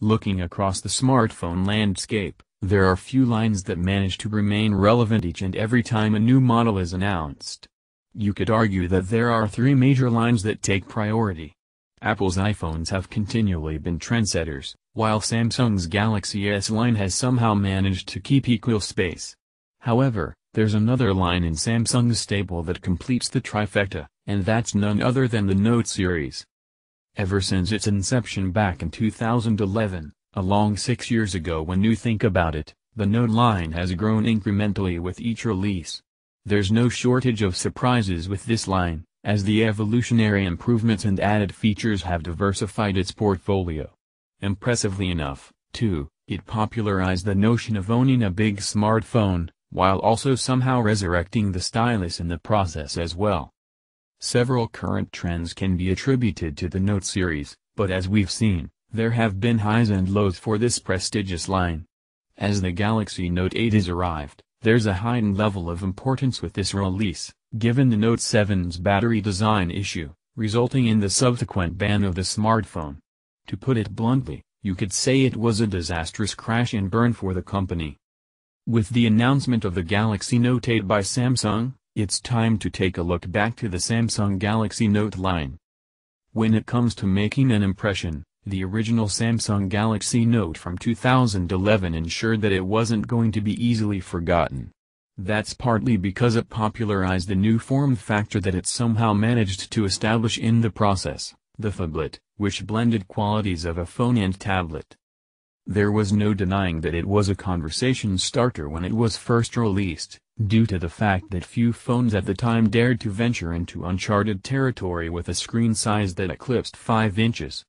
Looking across the smartphone landscape, there are few lines that manage to remain relevant each and every time a new model is announced. You could argue that there are three major lines that take priority. Apple's iPhones have continually been trendsetters, while Samsung's Galaxy S line has somehow managed to keep equal space. However, there's another line in Samsung's stable that completes the trifecta, and that's none other than the Note series. Ever since its inception back in 2011, a long six years ago when you think about it, the node line has grown incrementally with each release. There's no shortage of surprises with this line, as the evolutionary improvements and added features have diversified its portfolio. Impressively enough, too, it popularized the notion of owning a big smartphone, while also somehow resurrecting the stylus in the process as well. Several current trends can be attributed to the Note series, but as we've seen, there have been highs and lows for this prestigious line. As the Galaxy Note 8 has arrived, there's a heightened level of importance with this release, given the Note 7's battery design issue, resulting in the subsequent ban of the smartphone. To put it bluntly, you could say it was a disastrous crash and burn for the company. With the announcement of the Galaxy Note 8 by Samsung, it's time to take a look back to the Samsung Galaxy Note line. When it comes to making an impression, the original Samsung Galaxy Note from 2011 ensured that it wasn't going to be easily forgotten. That's partly because it popularized the new form factor that it somehow managed to establish in the process, the phablet, which blended qualities of a phone and tablet. There was no denying that it was a conversation starter when it was first released, due to the fact that few phones at the time dared to venture into uncharted territory with a screen size that eclipsed 5 inches.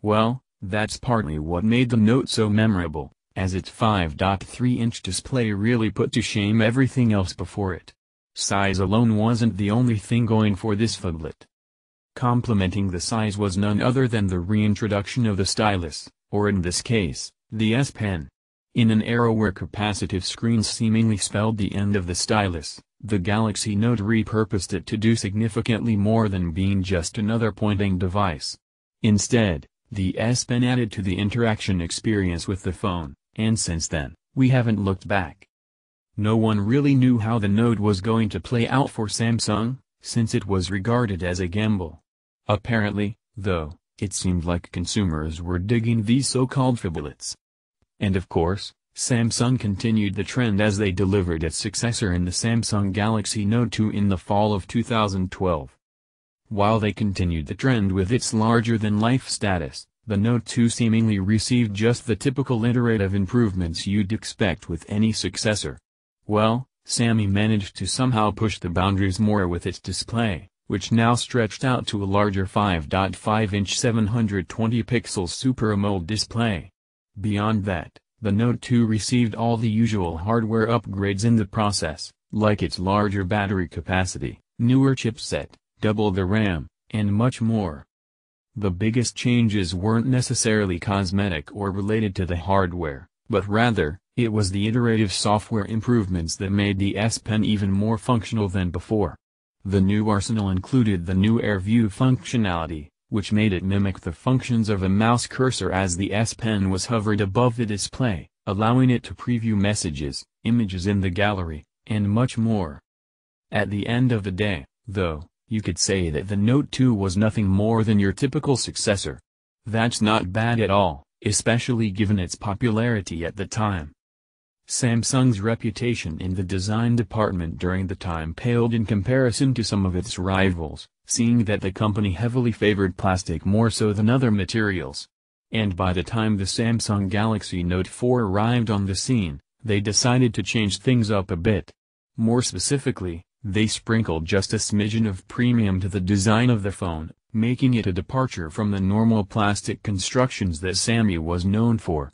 Well, that's partly what made the Note so memorable, as its 5.3-inch display really put to shame everything else before it. Size alone wasn't the only thing going for this phablet. Complementing the size was none other than the reintroduction of the stylus, or in this case, the S Pen. In an era where capacitive screens seemingly spelled the end of the stylus, the Galaxy Note repurposed it to do significantly more than being just another pointing device. Instead, the S Pen added to the interaction experience with the phone, and since then, we haven't looked back. No one really knew how the Note was going to play out for Samsung, since it was regarded as a gamble. Apparently, though, it seemed like consumers were digging these so-called phablets. And of course, Samsung continued the trend as they delivered its successor in the Samsung Galaxy Note 2 in the fall of 2012. While they continued the trend with its larger-than-life status, the Note 2 seemingly received just the typical iterative improvements you'd expect with any successor. Well, Sammy managed to somehow push the boundaries more with its display, which now stretched out to a larger 5.5-inch 720-pixel Super AMOLED display, Beyond that, the Note 2 received all the usual hardware upgrades in the process, like its larger battery capacity, newer chipset, double the RAM, and much more. The biggest changes weren't necessarily cosmetic or related to the hardware, but rather, it was the iterative software improvements that made the S Pen even more functional than before. The new arsenal included the new AirView functionality, which made it mimic the functions of a mouse cursor as the S Pen was hovered above the display, allowing it to preview messages, images in the gallery, and much more. At the end of the day, though, you could say that the Note 2 was nothing more than your typical successor. That's not bad at all, especially given its popularity at the time. Samsung's reputation in the design department during the time paled in comparison to some of its rivals, seeing that the company heavily favored plastic more so than other materials. And by the time the Samsung Galaxy Note 4 arrived on the scene, they decided to change things up a bit. More specifically, they sprinkled just a smidgen of premium to the design of the phone, making it a departure from the normal plastic constructions that Sammy was known for.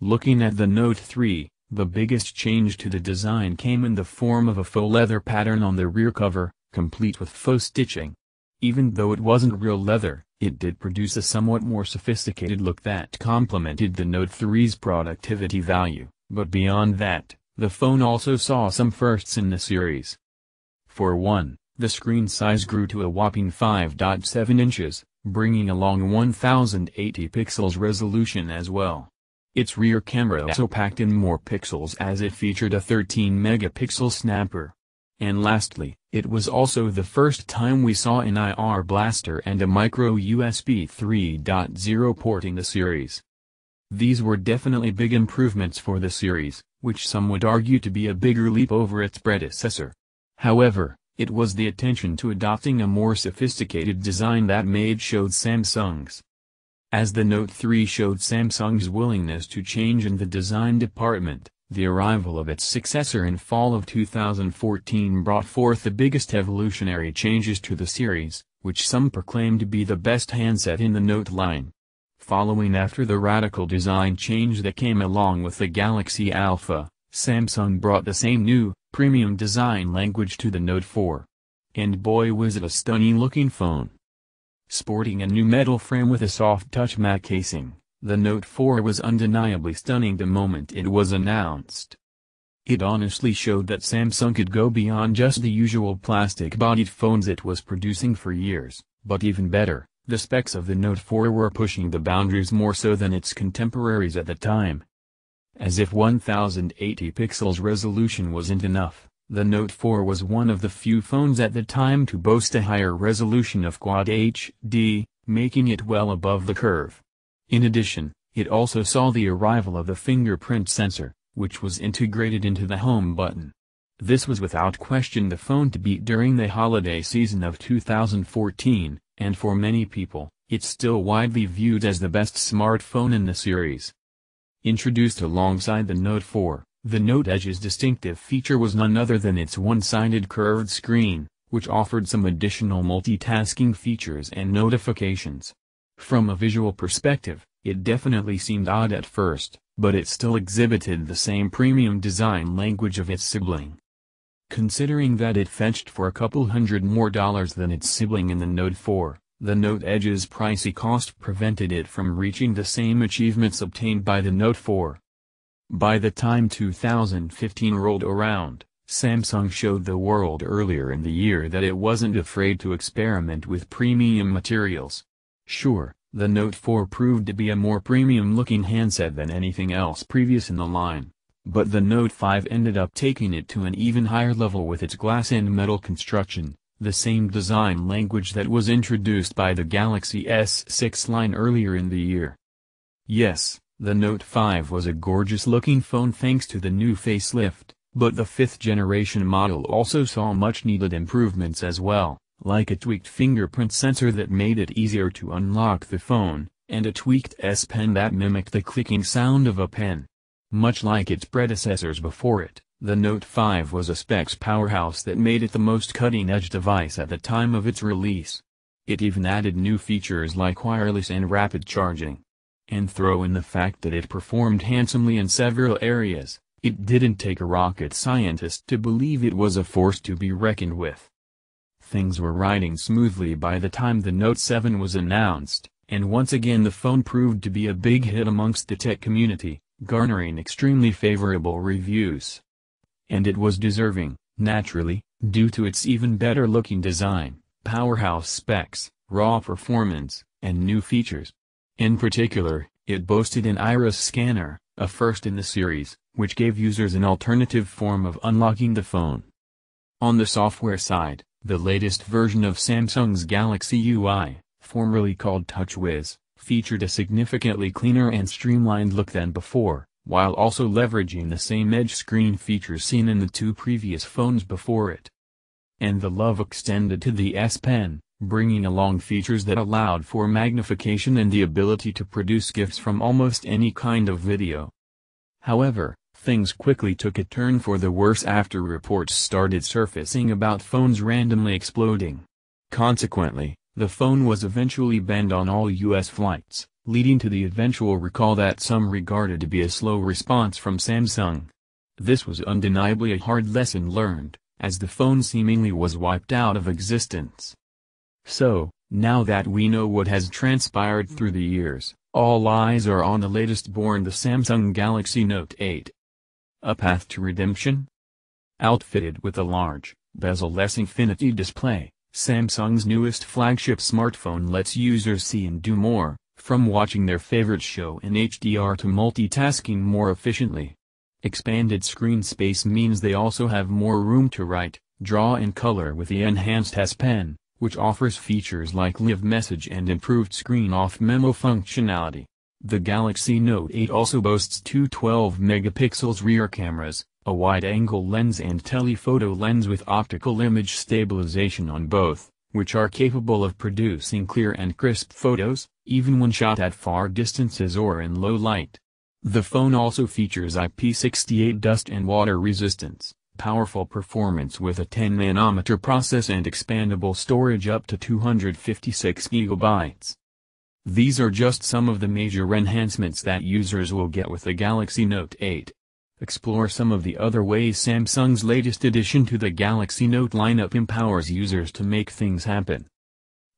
Looking at the Note 3, the biggest change to the design came in the form of a faux leather pattern on the rear cover, complete with faux stitching. Even though it wasn't real leather, it did produce a somewhat more sophisticated look that complemented the Note 3's productivity value, but beyond that, the phone also saw some firsts in the series. For one, the screen size grew to a whopping 5.7 inches, bringing along 1080 pixels resolution as well. Its rear camera also packed in more pixels as it featured a 13-megapixel snapper, and lastly, it was also the first time we saw an IR blaster and a micro USB 3.0 port in the series. These were definitely big improvements for the series, which some would argue to be a bigger leap over its predecessor. However, it was the attention to adopting a more sophisticated design that made showed Samsung's. As the Note 3 showed Samsung's willingness to change in the design department, the arrival of its successor in fall of 2014 brought forth the biggest evolutionary changes to the series, which some proclaim to be the best handset in the Note line. Following after the radical design change that came along with the Galaxy Alpha, Samsung brought the same new, premium design language to the Note 4. And boy was it a stunning looking phone. Sporting a new metal frame with a soft touch matte casing, the Note 4 was undeniably stunning the moment it was announced. It honestly showed that Samsung could go beyond just the usual plastic-bodied phones it was producing for years, but even better, the specs of the Note 4 were pushing the boundaries more so than its contemporaries at the time. As if 1080 pixels resolution wasn't enough, the Note 4 was one of the few phones at the time to boast a higher resolution of Quad HD, making it well above the curve. In addition, it also saw the arrival of the fingerprint sensor, which was integrated into the home button. This was without question the phone to beat during the holiday season of 2014, and for many people, it's still widely viewed as the best smartphone in the series. Introduced alongside the Note 4, the Note Edge's distinctive feature was none other than its one-sided curved screen, which offered some additional multitasking features and notifications. From a visual perspective, it definitely seemed odd at first, but it still exhibited the same premium design language of its sibling. Considering that it fetched for a couple hundred more dollars than its sibling in the Note 4, the Note Edge's pricey cost prevented it from reaching the same achievements obtained by the Note 4. By the time 2015 rolled around, Samsung showed the world earlier in the year that it wasn't afraid to experiment with premium materials. Sure, the Note 4 proved to be a more premium-looking handset than anything else previous in the line, but the Note 5 ended up taking it to an even higher level with its glass and metal construction, the same design language that was introduced by the Galaxy S6 line earlier in the year. Yes, the Note 5 was a gorgeous-looking phone thanks to the new facelift, but the fifth-generation model also saw much-needed improvements as well like a tweaked fingerprint sensor that made it easier to unlock the phone, and a tweaked S Pen that mimicked the clicking sound of a pen. Much like its predecessors before it, the Note 5 was a specs powerhouse that made it the most cutting-edge device at the time of its release. It even added new features like wireless and rapid charging. And throw in the fact that it performed handsomely in several areas, it didn't take a rocket scientist to believe it was a force to be reckoned with. Things were riding smoothly by the time the Note 7 was announced, and once again the phone proved to be a big hit amongst the tech community, garnering extremely favorable reviews. And it was deserving, naturally, due to its even better looking design, powerhouse specs, raw performance, and new features. In particular, it boasted an iris scanner, a first in the series, which gave users an alternative form of unlocking the phone. On the software side, the latest version of Samsung's Galaxy UI, formerly called TouchWiz, featured a significantly cleaner and streamlined look than before, while also leveraging the same edge screen features seen in the two previous phones before it. And the love extended to the S Pen, bringing along features that allowed for magnification and the ability to produce GIFs from almost any kind of video. However, Things quickly took a turn for the worse after reports started surfacing about phones randomly exploding. Consequently, the phone was eventually banned on all U.S. flights, leading to the eventual recall that some regarded to be a slow response from Samsung. This was undeniably a hard lesson learned, as the phone seemingly was wiped out of existence. So, now that we know what has transpired through the years, all eyes are on the latest born the Samsung Galaxy Note 8 a Path to Redemption? Outfitted with a large, bezel-less infinity display, Samsung's newest flagship smartphone lets users see and do more, from watching their favorite show in HDR to multitasking more efficiently. Expanded screen space means they also have more room to write, draw and color with the enhanced S Pen, which offers features like live message and improved screen-off memo functionality. The Galaxy Note 8 also boasts two 12-megapixels rear cameras, a wide-angle lens and telephoto lens with optical image stabilization on both, which are capable of producing clear and crisp photos, even when shot at far distances or in low light. The phone also features IP68 dust and water resistance, powerful performance with a 10-nanometer process and expandable storage up to 256 gigabytes. These are just some of the major enhancements that users will get with the Galaxy Note 8. Explore some of the other ways Samsung's latest addition to the Galaxy Note lineup empowers users to make things happen.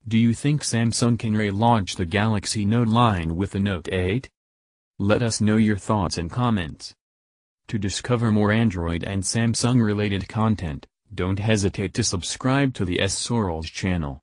Do you think Samsung can relaunch the Galaxy Note line with the Note 8? Let us know your thoughts and comments. To discover more Android and Samsung related content, don't hesitate to subscribe to the S. Sorrels channel.